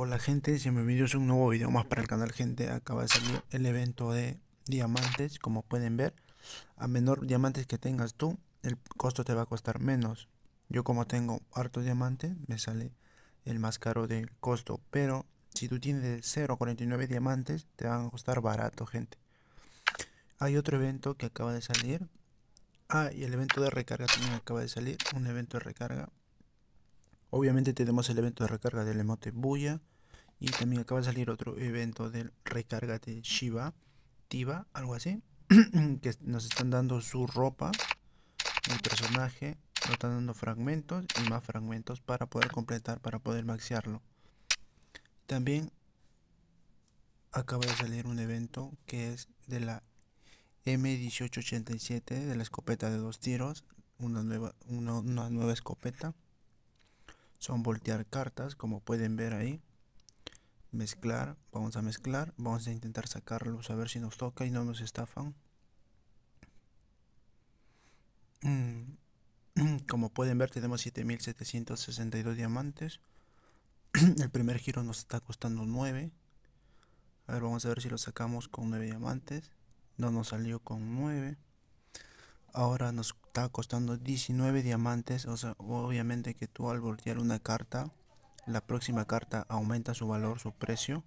Hola gente, si me bienvenidos a un nuevo video más para el canal gente Acaba de salir el evento de diamantes Como pueden ver A menor diamantes que tengas tú El costo te va a costar menos Yo como tengo harto diamante Me sale el más caro del costo Pero si tú tienes de 0 a 49 diamantes Te van a costar barato gente Hay otro evento que acaba de salir Ah y el evento de recarga también acaba de salir Un evento de recarga Obviamente tenemos el evento de recarga del emote Buya. Y también acaba de salir otro evento de recarga de Shiva, Tiva, algo así. que nos están dando su ropa, el personaje. Nos están dando fragmentos y más fragmentos para poder completar, para poder maxearlo. También acaba de salir un evento que es de la M1887, de la escopeta de dos tiros. Una nueva, una nueva escopeta son voltear cartas como pueden ver ahí mezclar vamos a mezclar vamos a intentar sacarlos a ver si nos toca y no nos estafan mm, como pueden ver tenemos 7762 diamantes el primer giro nos está costando 9 a ver vamos a ver si lo sacamos con 9 diamantes no nos salió con 9 ahora nos costando 19 diamantes. O sea, obviamente que tú al voltear una carta, la próxima carta aumenta su valor, su precio.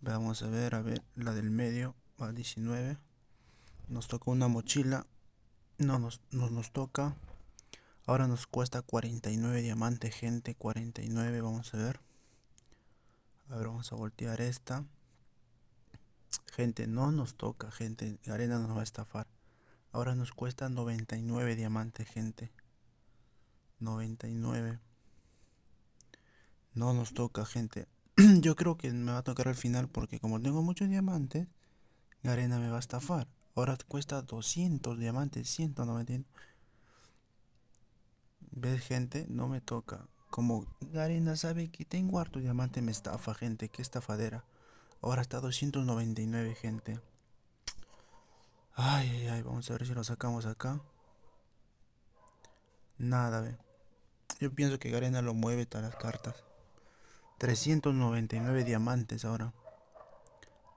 Vamos a ver, a ver, la del medio va 19. Nos toca una mochila. No nos, no nos toca. Ahora nos cuesta 49 diamantes, gente. 49, vamos a ver. A ver, vamos a voltear esta. Gente, no nos toca, gente. Arena nos va a estafar. Ahora nos cuesta 99 diamantes, gente. 99. No nos toca, gente. Yo creo que me va a tocar al final porque como tengo muchos diamantes, la arena me va a estafar. Ahora cuesta 200 diamantes, 199. ¿Ves, gente? No me toca. Como la arena sabe que tengo harto diamante, me estafa, gente. Qué estafadera. Ahora está 299, gente. Ay, ay, ay, vamos a ver si lo sacamos acá. Nada, ve. Yo pienso que Garena lo mueve todas las cartas. 399 diamantes ahora.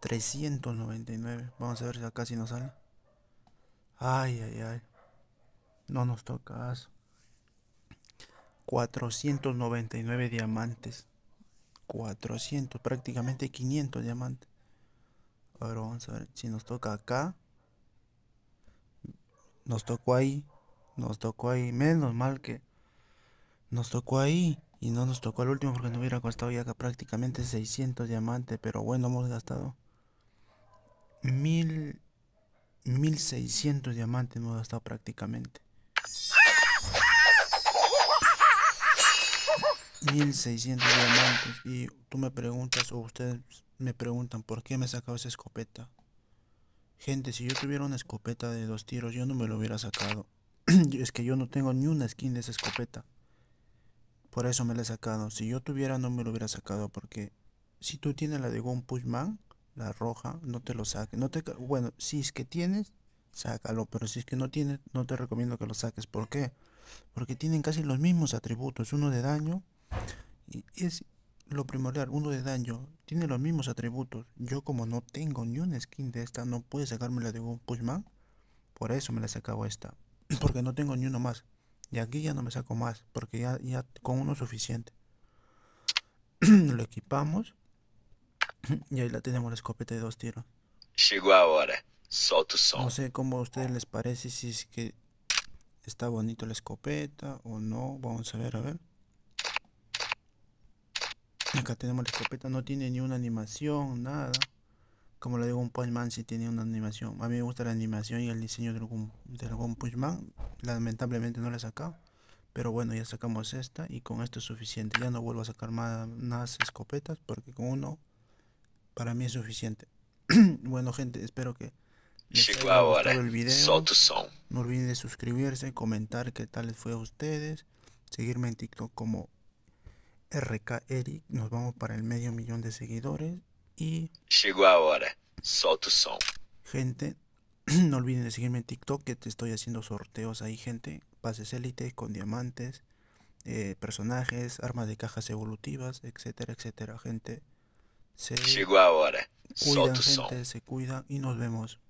399. Vamos a ver si acá si nos sale. Ay, ay, ay. No nos tocas. 499 diamantes. 400, prácticamente 500 diamantes. Ahora vamos a ver si nos toca acá nos tocó ahí, nos tocó ahí, menos mal que nos tocó ahí y no nos tocó el último porque nos hubiera costado ya prácticamente 600 diamantes, pero bueno, hemos gastado mil, 1600 diamantes hemos gastado prácticamente. 1600 diamantes y tú me preguntas o ustedes me preguntan por qué me he sacado esa escopeta. Gente, si yo tuviera una escopeta de dos tiros, yo no me lo hubiera sacado. es que yo no tengo ni una skin de esa escopeta. Por eso me la he sacado. Si yo tuviera, no me lo hubiera sacado. Porque si tú tienes la de Gun Pushman, la roja, no te lo saques. No te, bueno, si es que tienes, sácalo. Pero si es que no tienes, no te recomiendo que lo saques. ¿Por qué? Porque tienen casi los mismos atributos. Uno de daño. Y es lo primordial, uno de daño, tiene los mismos atributos. Yo como no tengo ni una skin de esta, no puedo sacármela de un pushman. Por eso me la sacaba esta. Porque no tengo ni uno más. Y aquí ya no me saco más, porque ya, ya con uno suficiente. Lo equipamos. Y ahí la tenemos la escopeta de dos tiros. Llegó ahora. Solto sol. No sé cómo a ustedes les parece, si es que está bonito la escopeta o no. Vamos a ver, a ver. Acá tenemos la escopeta, no tiene ni una animación, nada. Como le digo, un Man si tiene una animación. A mí me gusta la animación y el diseño de de punch Lamentablemente no la he sacado. Pero bueno, ya sacamos esta y con esto es suficiente. Ya no vuelvo a sacar más, más escopetas porque con uno para mí es suficiente. bueno gente, espero que les haya gustado el video. No olviden suscribirse, comentar qué tal les fue a ustedes. Seguirme en TikTok como RK Eric, nos vamos para el medio millón de seguidores y... Llegó ahora, son. Gente, no olviden de seguirme en TikTok que te estoy haciendo sorteos ahí, gente. Pases élites con diamantes, eh, personajes, armas de cajas evolutivas, etcétera, etcétera, gente. Se Llegó ahora, gente, se cuida y nos vemos.